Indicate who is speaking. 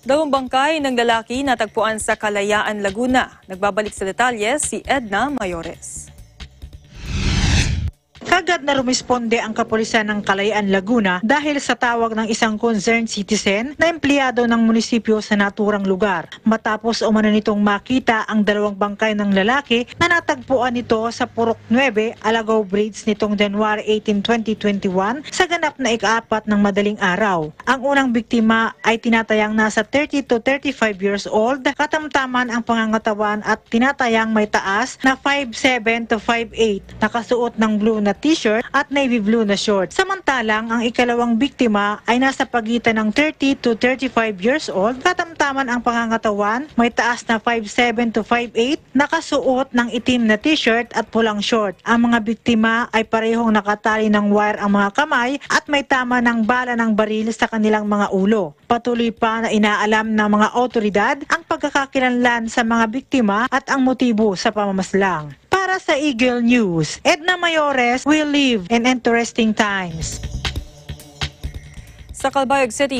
Speaker 1: Dalawang bangkay ng lalaki natagpuan sa Kalayaan, Laguna. Nagbabalik sa detalye si Edna Mayores.
Speaker 2: Agad na rumisponde ang kapulisan ng Kalayaan, Laguna dahil sa tawag ng isang concerned citizen na empleyado ng munisipyo sa naturang lugar. Matapos umano nitong makita ang dalawang bangkay ng lalaki na natagpuan nito sa Purok 9, Alagaw Bridge nitong January 18, 2021 sa ganap na ikaapat ng madaling araw. Ang unang biktima ay tinatayang nasa 30 to 35 years old, katamtaman ang pangangatawan at tinatayang may taas na 5'7 to 5'8, nakasuot ng blue na t t-shirt at navy blue na short. Samantalang ang ikalawang biktima ay nasa pagitan ng 30 to 35 years old, katamtaman ang pangangatawan, may taas na 5'7 to 5'8, nakasuot ng itim na t-shirt at pulang short. Ang mga biktima ay parehong nakatali ng wire ang mga kamay at may tama ng bala ng baril sa kanilang mga ulo. Patuloy pa na inaalam ng mga otoridad ang pagkakakilanlan sa mga biktima at ang motibo sa pamamaslang. Para sa Eagle News, Edna Mayores will live in interesting times.
Speaker 1: Sa Calbayog City,